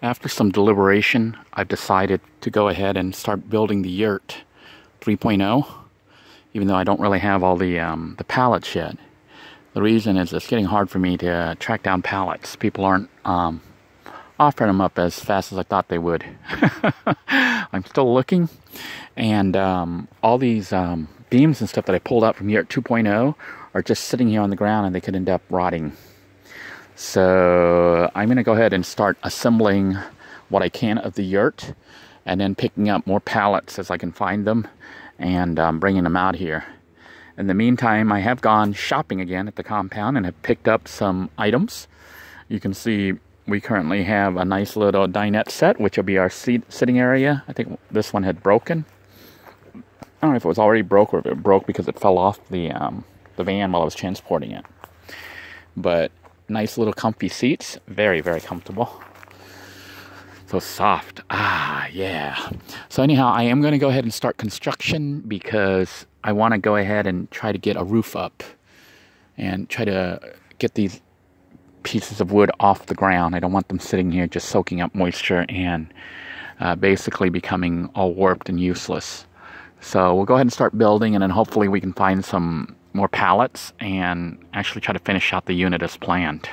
After some deliberation, I've decided to go ahead and start building the yurt 3.0, even though I don't really have all the, um, the pallets yet. The reason is it's getting hard for me to track down pallets. People aren't um, offering them up as fast as I thought they would. I'm still looking, and um, all these um, beams and stuff that I pulled out from yurt 2.0 are just sitting here on the ground and they could end up rotting. So I'm going to go ahead and start assembling what I can of the yurt and then picking up more pallets as I can find them and um, bringing them out here. In the meantime, I have gone shopping again at the compound and have picked up some items. You can see we currently have a nice little dinette set, which will be our seat, sitting area. I think this one had broken. I don't know if it was already broke or if it broke because it fell off the, um, the van while I was transporting it. But nice little comfy seats. Very, very comfortable. So soft. Ah, yeah. So anyhow, I am going to go ahead and start construction because I want to go ahead and try to get a roof up and try to get these pieces of wood off the ground. I don't want them sitting here just soaking up moisture and uh, basically becoming all warped and useless. So we'll go ahead and start building and then hopefully we can find some more pallets and actually try to finish out the unit as planned.